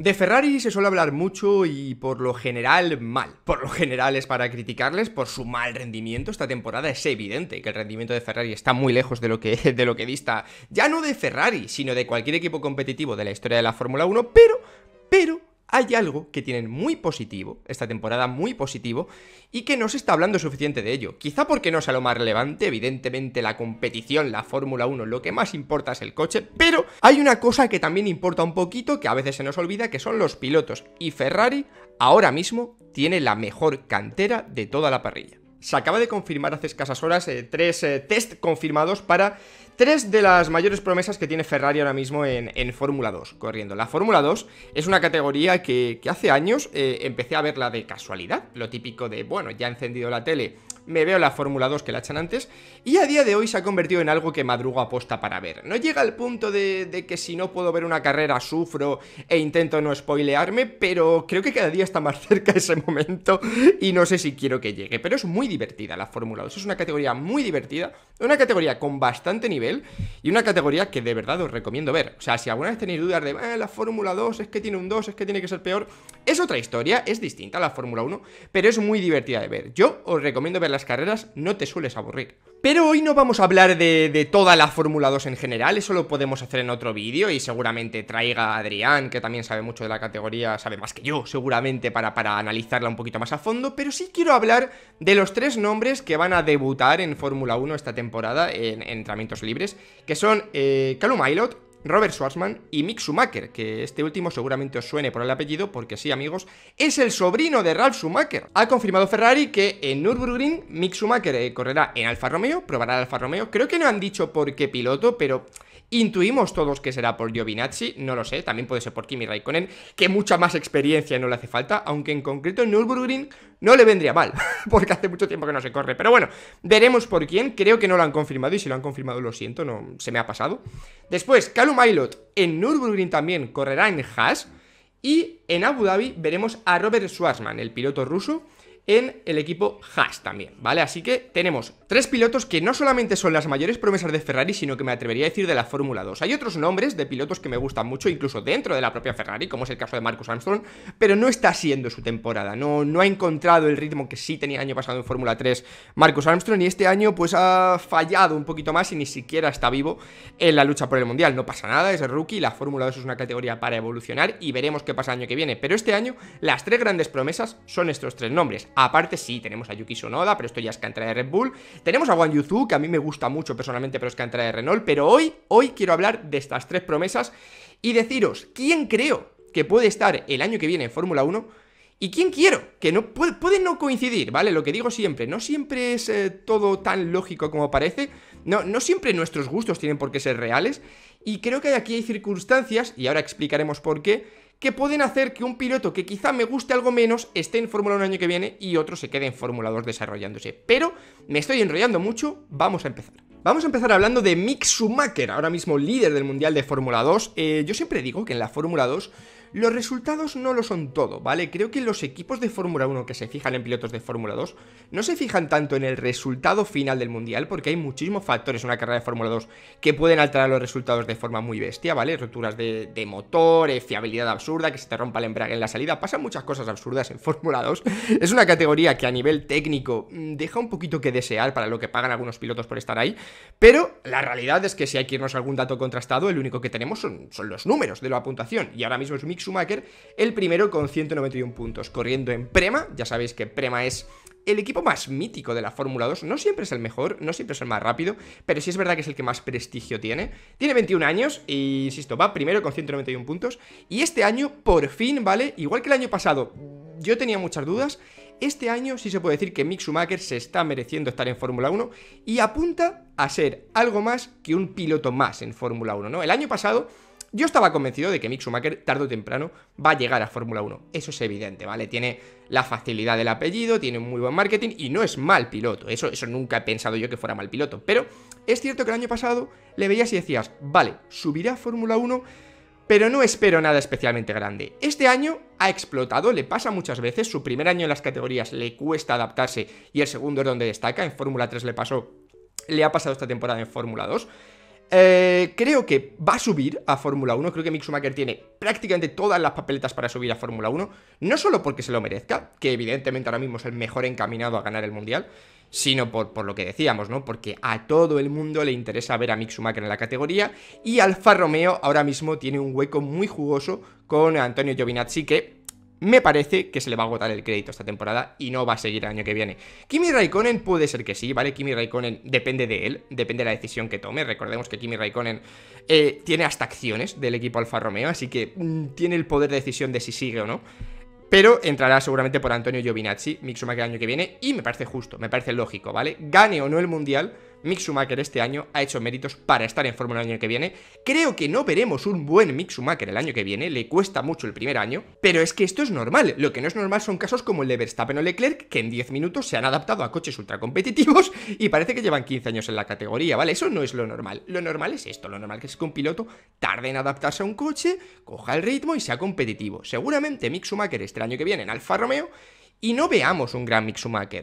De Ferrari se suele hablar mucho y por lo general mal. Por lo general es para criticarles por su mal rendimiento esta temporada. Es evidente que el rendimiento de Ferrari está muy lejos de lo que, de lo que dista, ya no de Ferrari, sino de cualquier equipo competitivo de la historia de la Fórmula 1, pero, pero hay algo que tienen muy positivo, esta temporada muy positivo, y que no se está hablando suficiente de ello. Quizá porque no sea lo más relevante, evidentemente la competición, la Fórmula 1, lo que más importa es el coche, pero hay una cosa que también importa un poquito, que a veces se nos olvida, que son los pilotos. Y Ferrari ahora mismo tiene la mejor cantera de toda la parrilla se acaba de confirmar hace escasas horas eh, tres eh, test confirmados para tres de las mayores promesas que tiene Ferrari ahora mismo en, Fórmula 2, corriendo. La Fórmula 2 es una categoría que, hace años eh, empecé a verla de casualidad, lo típico de, bueno, ya he encendido la tele me veo la Fórmula 2 que la echan antes, y a día de hoy se ha convertido en algo que madrugo aposta para ver. No llega al punto de, que si no puedo ver una carrera sufro e intento no spoilearme, pero creo que cada día está más cerca ese momento y no sé si quiero que llegue, pero es muy divertida la Fórmula 2, es una categoría muy divertida, una categoría con bastante nivel y una categoría que de verdad os recomiendo ver. O sea, si alguna vez tenéis dudas de eh, la Fórmula 2 es que tiene un 2, es que tiene que ser peor, es otra historia, es distinta a la Fórmula 1, pero es muy divertida de ver. Yo os recomiendo ver las carreras no te sueles aburrir. Pero hoy no vamos a hablar de, de toda la Fórmula 2 en general, eso lo podemos hacer en otro vídeo y seguramente traiga a Adrián, que también sabe mucho de la categoría, sabe más que yo seguramente para, para analizarla un poquito más a fondo, pero sí quiero hablar de los tres nombres que van a debutar en Fórmula 1 esta temporada en, entrenamientos libres, que son eh, Robert Schwarzman y Mick Schumacher, que este último seguramente os suene por el apellido, porque sí, amigos, es el sobrino de Ralph Schumacher. Ha confirmado Ferrari que en Nürburgring Mick Schumacher eh, correrá en Alfa Romeo, probará Alfa Romeo. Creo que no han dicho por qué piloto, pero Intuimos todos que será por Giovinazzi, no lo sé, también puede ser por Kimi Raikkonen, que mucha más experiencia no le hace falta, aunque en concreto en Nürburgring no le vendría mal, porque hace mucho tiempo que no se corre. Pero bueno, veremos por quién, creo que no lo han confirmado y si lo han confirmado lo siento, no se me ha pasado. Después, Calum Aylot en Nürburgring también correrá en Haas y en Abu Dhabi veremos a Robert Schwarzman, el piloto ruso, en el equipo Haas también, ¿vale? Así que tenemos tres pilotos que no solamente son las mayores promesas de Ferrari, sino que me atrevería a decir de la Fórmula 2. Hay otros nombres de pilotos que me gustan mucho, incluso dentro de la propia Ferrari, como es el caso de Marcus Armstrong, pero no está siendo su temporada, no, no ha encontrado el ritmo que sí tenía año pasado en Fórmula 3 Marcus Armstrong y este año pues ha fallado un poquito más y ni siquiera está vivo en la lucha por el Mundial. No pasa nada, es rookie, la Fórmula 2 es una categoría para evolucionar y veremos qué pasa el año que viene, pero este año las tres grandes promesas son estos tres nombres. Aparte, sí, tenemos a Yuki Sonoda, pero esto ya es que entra de Red Bull. Tenemos a Wang Yuzu, que a mí me gusta mucho personalmente, pero es que de Renault. Pero hoy, hoy quiero hablar de estas tres promesas y deciros quién creo que puede estar el año que viene en Fórmula 1 ¿Y quién quiero? Que no puede, no coincidir, ¿vale? Lo que digo siempre, no siempre es eh, todo tan lógico como parece, no, no siempre nuestros gustos tienen por qué ser reales, y creo que aquí hay circunstancias, y ahora explicaremos por qué, que pueden hacer que un piloto que quizá me guste algo menos esté en Fórmula 1 el año que viene y otro se quede en Fórmula 2 desarrollándose. Pero me estoy enrollando mucho, vamos a empezar. Vamos a empezar hablando de Mick Schumacher, ahora mismo líder del Mundial de Fórmula 2. Eh, yo siempre digo que en la Fórmula 2 los resultados no lo son todo, ¿vale? Creo que los equipos de Fórmula 1 que se fijan en pilotos de Fórmula 2 no se fijan tanto en el resultado final del Mundial, porque hay muchísimos factores en una carrera de Fórmula 2 que pueden alterar los resultados de forma muy bestia, ¿vale? Roturas de, motores motor, eh, fiabilidad absurda, que se te rompa el embrague en la salida, pasan muchas cosas absurdas en Fórmula 2. Es una categoría que a nivel técnico mm, deja un poquito que desear para lo que pagan algunos pilotos por estar ahí, pero la realidad es que si hay que irnos a algún dato contrastado, el único que tenemos son, son los números de la puntuación, y ahora mismo es un el primero con 191 puntos, corriendo en Prema, ya sabéis que Prema es el equipo más mítico de la Fórmula 2. No siempre es el mejor, no siempre es el más rápido, pero sí es verdad que es el que más prestigio tiene. Tiene 21 años y, insisto, va primero con 191 puntos. Y este año, por fin, ¿vale? Igual que el año pasado, yo tenía muchas dudas. Este año sí se puede decir que Mick Schumacher se está mereciendo estar en Fórmula 1 y apunta a ser algo más que un piloto más en Fórmula 1, ¿no? El año pasado yo estaba convencido de que Mick Schumacher tarde o temprano va a llegar a Fórmula 1. Eso es evidente, ¿vale? Tiene la facilidad del apellido, tiene muy buen marketing y no es mal piloto. Eso, eso nunca he pensado yo que fuera mal piloto. Pero es cierto que el año pasado le veías y decías, vale, subirá a Fórmula 1, pero no espero nada especialmente grande. Este año ha explotado, le pasa muchas veces. Su primer año en las categorías le cuesta adaptarse y el segundo es donde destaca. En Fórmula 3 le pasó, le ha pasado esta temporada en Fórmula 2 eh, creo que va a subir a Fórmula 1. Creo que Mick tiene prácticamente todas las papeletas para subir a Fórmula 1. No solo porque se lo merezca, que evidentemente ahora mismo es el mejor encaminado a ganar el Mundial, sino por, lo que decíamos, ¿no? Porque a todo el mundo le interesa ver a Mick en la categoría y Alfa Romeo ahora mismo tiene un hueco muy jugoso con Antonio Giovinazzi que me parece que se le va a agotar el crédito esta temporada y no va a seguir el año que viene. Kimi Raikkonen puede ser que sí, ¿vale? Kimi Raikkonen depende de él, depende de la decisión que tome. Recordemos que Kimi Raikkonen eh, tiene hasta acciones del equipo Alfa Romeo, así que mm, tiene el poder de decisión de si sigue o no. Pero entrará seguramente por Antonio Giovinazzi, Mixuma que el año que viene, y me parece justo, me parece lógico, ¿vale? Gane o no el Mundial, Mick Schumacher este año ha hecho méritos para estar en Fórmula el año que viene. Creo que no veremos un buen Mick Schumacher el año que viene, le cuesta mucho el primer año, pero es que esto es normal. Lo que no es normal son casos como el de Verstappen o Leclerc, que en 10 minutos se han adaptado a coches ultracompetitivos y parece que llevan 15 años en la categoría, ¿vale? Eso no es lo normal. Lo normal es esto, lo normal que es que un piloto tarde en adaptarse a un coche, coja el ritmo y sea competitivo. Seguramente Mick Schumacher este año que viene en Alfa Romeo y no veamos un gran Mick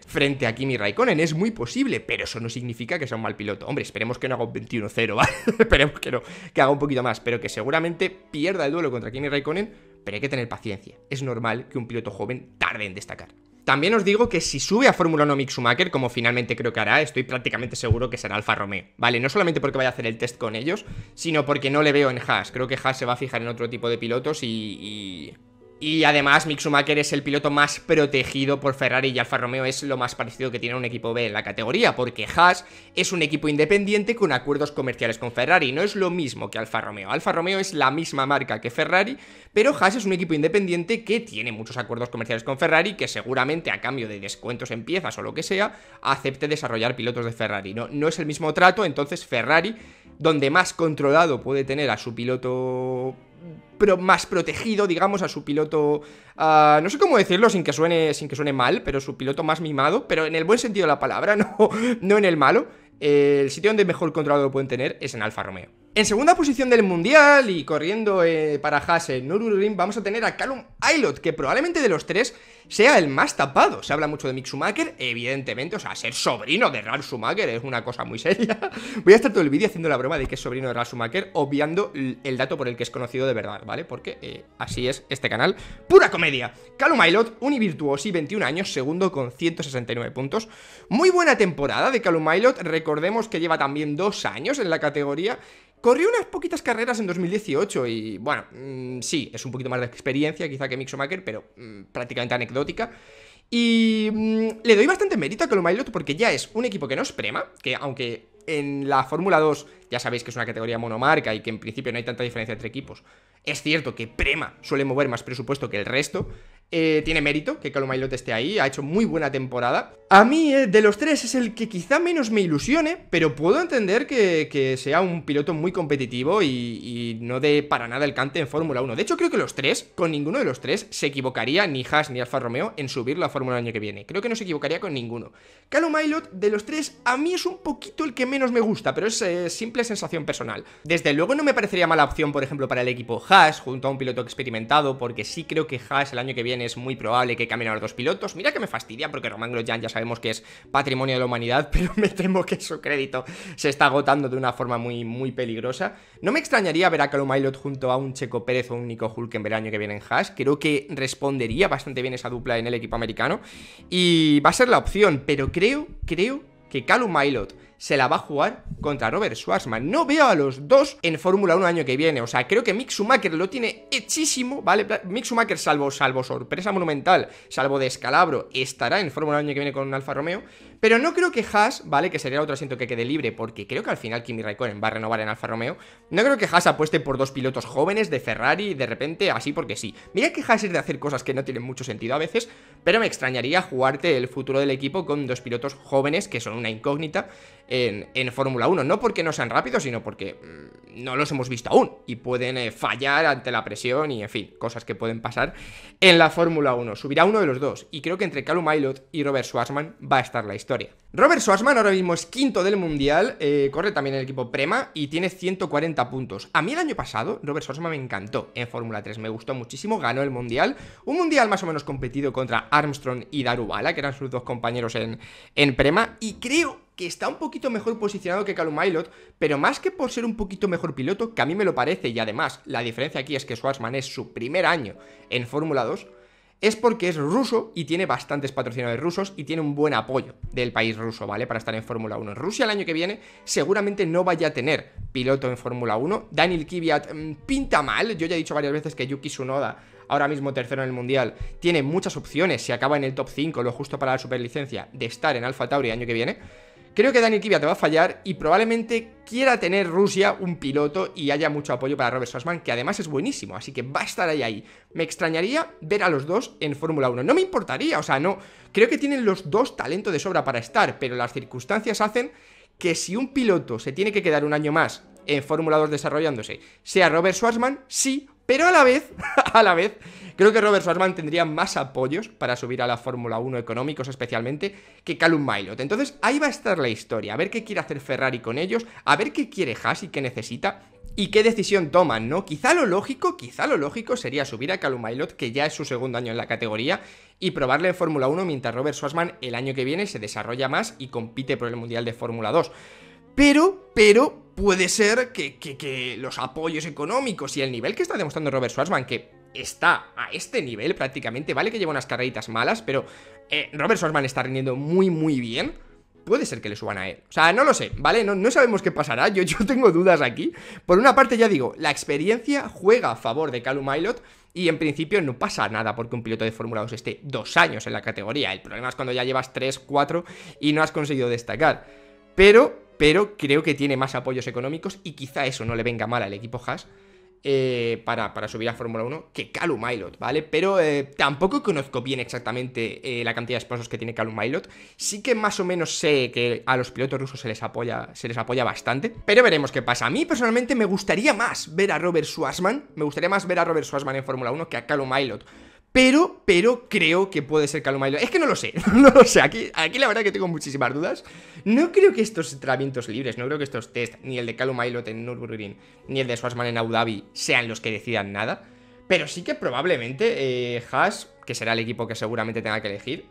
Frente a Kimi Raikkonen es muy posible, pero eso no significa que sea un mal piloto. Hombre, esperemos que no haga un 21-0, ¿vale? esperemos que no, que haga un poquito más, pero que seguramente pierda el duelo contra Kimi Raikkonen, pero hay que tener paciencia. Es normal que un piloto joven tarde en destacar. También os digo que si sube a Fórmula 1 Mick como finalmente creo que hará, estoy prácticamente seguro que será Alfa Romeo, ¿vale? No solamente porque vaya a hacer el test con ellos, sino porque no le veo en Haas. Creo que Haas se va a fijar en otro tipo de pilotos y y además Mick Schumacher es el piloto más protegido por Ferrari y Alfa Romeo es lo más parecido que tiene un equipo B en la categoría, porque Haas es un equipo independiente con acuerdos comerciales con Ferrari, no es lo mismo que Alfa Romeo. Alfa Romeo es la misma marca que Ferrari, pero Haas es un equipo independiente que tiene muchos acuerdos comerciales con Ferrari que seguramente a cambio de descuentos en piezas o lo que sea, acepte desarrollar pilotos de Ferrari. No, no es el mismo trato, entonces Ferrari, donde más controlado puede tener a su piloto pero más protegido, digamos, a su piloto, ah, no sé cómo decirlo sin que, suene, sin que suene mal, pero su piloto más mimado, pero en el buen sentido de la palabra, no, no en el malo. el sitio donde mejor controlado lo pueden tener es en Alfa Romeo. En segunda posición del Mundial y corriendo eh, para Haas en vamos a tener a Callum Aylot, que probablemente de los tres sea el más tapado. Se habla mucho de Mick Schumacher, evidentemente, o sea, ser sobrino de Ralf Schumacher es una cosa muy seria. Voy a estar todo el vídeo haciendo la broma de que es sobrino de Ralf Schumacher, obviando el dato por el que es conocido de verdad, ¿vale? Porque eh, así es este canal. ¡Pura comedia! Callum Aylot, univirtuosi, 21 años, segundo con 169 puntos. Muy buena temporada de Callum Aylot, recordemos que lleva también dos años en la categoría Corrió unas poquitas carreras en 2018 y, bueno, mm, sí, es un poquito más de experiencia quizá que Mixomaker, pero mm, prácticamente anecdótica. Y mm, le doy bastante mérito a Colomailot porque ya es un equipo que no es prema, que aunque en la Fórmula 2 ya sabéis que es una categoría monomarca y que en principio no hay tanta diferencia entre equipos, es cierto que prema suele mover más presupuesto que el resto, eh, tiene mérito que Calum esté ahí, ha hecho muy buena temporada. A mí, eh, de los tres, es el que quizá menos me ilusione, pero puedo entender que, sea un piloto muy competitivo y, no dé para nada el cante en Fórmula 1. De hecho, creo que los tres, con ninguno de los tres, se equivocaría ni Haas ni Alfa Romeo en subir la Fórmula el año que viene. Creo que no se equivocaría con ninguno. Calum Mylot, de los tres, a mí es un poquito el que menos me gusta, pero es eh, simple sensación personal. Desde luego no me parecería mala opción, por ejemplo, para el equipo Haas, junto a un piloto experimentado, porque sí creo que Haas el año que viene es muy probable que cambien a los dos pilotos. Mira que me fastidia porque Román Grosjean ya sabemos que es patrimonio de la humanidad, pero me temo que su crédito se está agotando de una forma muy, muy peligrosa. No me extrañaría ver a Calum Milot junto a un Checo Pérez o un Nico en verano que viene en Haas. Creo que respondería bastante bien esa dupla en el equipo americano y va a ser la opción, pero creo, creo que Calum Aylot se la va a jugar contra Robert Schwarzman. No veo a los dos en Fórmula 1 año que viene. O sea, creo que Mick Schumacher lo tiene hechísimo, ¿vale? Mick Schumacher, salvo, salvo sorpresa monumental, salvo descalabro, estará en Fórmula 1 año que viene con Alfa Romeo. Pero no creo que Haas, ¿vale? Que sería otro asiento que quede libre, porque creo que al final Kimi Raikkonen va a renovar en Alfa Romeo. No creo que Haas apueste por dos pilotos jóvenes de Ferrari de repente así porque sí. Mira que Haas es de hacer cosas que no tienen mucho sentido a veces, pero me extrañaría jugarte el futuro del equipo con dos pilotos jóvenes que son una incógnita en, Fórmula 1. No porque no sean rápidos, sino porque mm, no los hemos visto aún y pueden eh, fallar ante la presión y, en fin, cosas que pueden pasar en la Fórmula 1. Subirá uno de los dos y creo que entre Calum Aylot y Robert Schwarzman va a estar la historia. Robert Schwarzman ahora mismo es quinto del mundial, eh, corre también en el equipo Prema y tiene 140 puntos. A mí el año pasado, Robert Schwarzman me encantó en Fórmula 3, me gustó muchísimo, ganó el mundial. Un mundial más o menos competido contra Armstrong y Darubala, que eran sus dos compañeros en, Prema, y creo que está un poquito mejor posicionado que Calum Mailot, pero más que por ser un poquito mejor piloto, que a mí me lo parece, y además la diferencia aquí es que Schwarzman es su primer año en Fórmula 2, es porque es ruso y tiene bastantes patrocinadores rusos y tiene un buen apoyo del país ruso, ¿vale? Para estar en Fórmula 1. Rusia el año que viene seguramente no vaya a tener piloto en Fórmula 1. Daniel Kvyat mm, pinta mal, yo ya he dicho varias veces que Yuki Tsunoda ahora mismo tercero en el mundial, tiene muchas opciones, si acaba en el top 5, lo justo para la superlicencia, de estar en Alfa Tauri el año que viene. Creo que Daniel te va a fallar y probablemente quiera tener Rusia un piloto y haya mucho apoyo para Robert Schwarzman, que además es buenísimo, así que va a estar ahí ahí. Me extrañaría ver a los dos en Fórmula 1. No me importaría, o sea, no. Creo que tienen los dos talento de sobra para estar, pero las circunstancias hacen que si un piloto se tiene que quedar un año más en Fórmula 2 desarrollándose, sea Robert Schwarzman, sí pero a la vez, a la vez, creo que Robert Swartman tendría más apoyos para subir a la Fórmula 1 económicos especialmente que Calum Milot. Entonces ahí va a estar la historia, a ver qué quiere hacer Ferrari con ellos, a ver qué quiere Haas y qué necesita y qué decisión toman, ¿no? Quizá lo lógico, quizá lo lógico sería subir a Calum Mailot, que ya es su segundo año en la categoría, y probarle en Fórmula 1 mientras Robert Swartman el año que viene se desarrolla más y compite por el Mundial de Fórmula 2. Pero, pero, puede ser que, los apoyos económicos y el nivel que está demostrando Robert Schwarzman, que está a este nivel prácticamente, vale que lleva unas carreritas malas, pero eh, Robert Schwarzman está rindiendo muy, muy bien. Puede ser que le suban a él. O sea, no lo sé, ¿vale? No, no sabemos qué pasará. Yo, yo tengo dudas aquí. Por una parte, ya digo, la experiencia juega a favor de Calum Milot. Y en principio no pasa nada porque un piloto de Fórmula 2 esté dos años en la categoría. El problema es cuando ya llevas tres, cuatro y no has conseguido destacar. Pero pero creo que tiene más apoyos económicos y quizá eso no le venga mal al equipo Haas eh, para, subir a Fórmula 1 que Calum Milot, ¿vale? Pero eh, tampoco conozco bien exactamente eh, la cantidad de esposos que tiene Calum Milot. Sí que más o menos sé que a los pilotos rusos se les apoya, se les apoya bastante, pero veremos qué pasa. A mí personalmente me gustaría más ver a Robert Swassman me gustaría más ver a Robert en Fórmula 1 que a Calum Milot. Pero, pero creo que puede ser Calum Es que no lo sé, no lo sé. Aquí, aquí la verdad que tengo muchísimas dudas. No creo que estos tramientos libres, no creo que estos test, ni el de Calum en Nürburgring, ni el de Schwarzman en Abu Dhabi, sean los que decidan nada. Pero sí que probablemente eh, Haas, que será el equipo que seguramente tenga que elegir,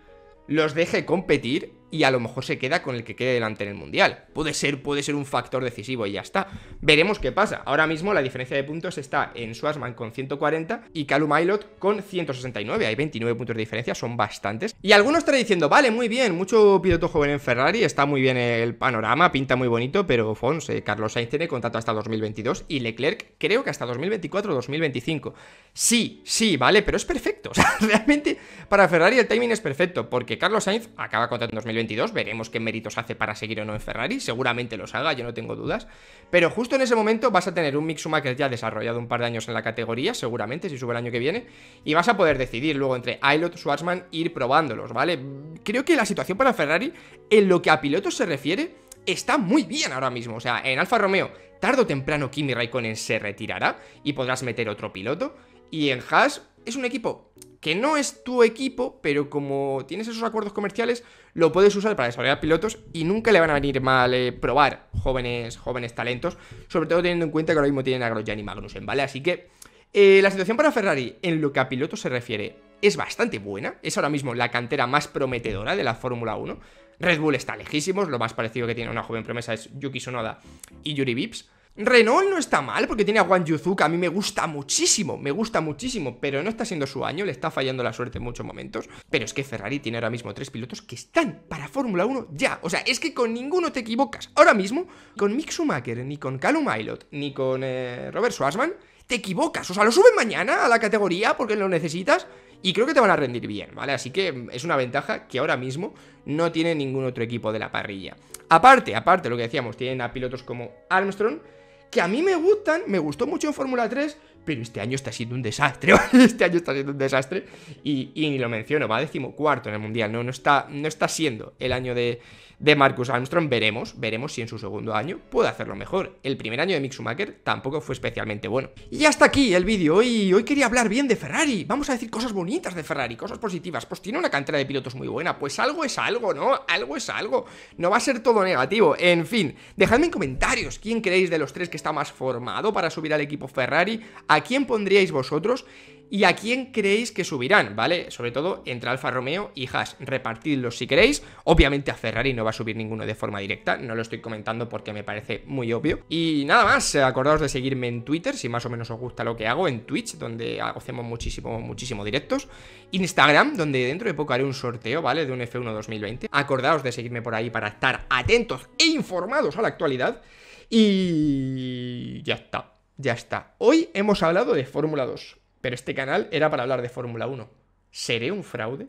los deje competir y a lo mejor se queda con el que quede delante en el mundial. Puede ser, puede ser un factor decisivo y ya está. Veremos qué pasa. Ahora mismo la diferencia de puntos está en Schwarzman con 140 y Calum Aylot con 169. Hay 29 puntos de diferencia, son bastantes. Y algunos están diciendo, vale, muy bien, mucho piloto joven en Ferrari, está muy bien el panorama, pinta muy bonito, pero Fons, eh, Carlos Sainz tiene contrato hasta 2022 y Leclerc creo que hasta 2024 2025. Sí, sí, vale, pero es perfecto. realmente para Ferrari el timing es perfecto porque Carlos Sainz acaba contando en 22, Veremos qué méritos hace para seguir o no en Ferrari. Seguramente los haga, yo no tengo dudas. Pero justo en ese momento vas a tener un Mixuma que ya desarrollado un par de años en la categoría, seguramente, si sube el año que viene. Y vas a poder decidir luego entre Aylot, Schwarzman, ir probándolos, ¿vale? Creo que la situación para Ferrari, en lo que a pilotos se refiere, está muy bien ahora mismo. O sea, en Alfa Romeo, tarde o temprano Kimi Raikkonen se retirará y podrás meter otro piloto. Y en Haas es un equipo que no es tu equipo, pero como tienes esos acuerdos comerciales, lo puedes usar para desarrollar pilotos y nunca le van a venir mal eh, probar jóvenes, jóvenes talentos, sobre todo teniendo en cuenta que ahora mismo tienen a Grosjean y Magnussen, ¿vale? Así que eh, la situación para Ferrari en lo que a pilotos se refiere es bastante buena, es ahora mismo la cantera más prometedora de la Fórmula 1. Red Bull está lejísimos, lo más parecido que tiene una joven promesa es Yuki Sonoda y Yuri Vips. Renault no está mal porque tiene a Juan Yuzu, que a mí me gusta muchísimo, me gusta muchísimo, pero no está siendo su año, le está fallando la suerte en muchos momentos. Pero es que Ferrari tiene ahora mismo tres pilotos que están para Fórmula 1 ya. O sea, es que con ninguno te equivocas. Ahora mismo, con Mick Schumacher, ni con Callum Aylot, ni con eh, Robert Schwarzman, te equivocas. O sea, lo suben mañana a la categoría porque lo necesitas y creo que te van a rendir bien, ¿vale? Así que es una ventaja que ahora mismo no tiene ningún otro equipo de la parrilla. Aparte, aparte, lo que decíamos, tienen a pilotos como Armstrong que a mí me gustan, me gustó mucho en Fórmula 3, pero este año está siendo un desastre, este año está siendo un desastre, y, ni lo menciono, va decimocuarto en el Mundial, no, no, está, no está siendo el año de, Marcus Armstrong, veremos, veremos si en su segundo año puede hacerlo mejor. El primer año de Mick Schumacher tampoco fue especialmente bueno. Y hasta aquí el vídeo, hoy, hoy quería hablar bien de Ferrari, vamos a decir cosas bonitas de Ferrari, cosas positivas, pues tiene una cantera de pilotos muy buena, pues algo es algo, ¿no? Algo es algo, no va a ser todo negativo, en fin, dejadme en comentarios quién creéis de los tres que está más formado para subir al equipo Ferrari, ¿a quién pondríais vosotros? ¿Y a quién creéis que subirán? ¿Vale? Sobre todo entre Alfa Romeo y Haas. Repartidlos si queréis. Obviamente a Ferrari no va a subir ninguno de forma directa. No lo estoy comentando porque me parece muy obvio. Y nada más. Acordaos de seguirme en Twitter si más o menos os gusta lo que hago. En Twitch, donde hacemos muchísimo, muchísimo directos. Instagram, donde dentro de poco haré un sorteo, ¿vale? De un F1 2020. Acordaos de seguirme por ahí para estar atentos e informados a la actualidad. Y ya está. Ya está. Hoy hemos hablado de Fórmula 2, pero este canal era para hablar de Fórmula 1. ¿Seré un fraude?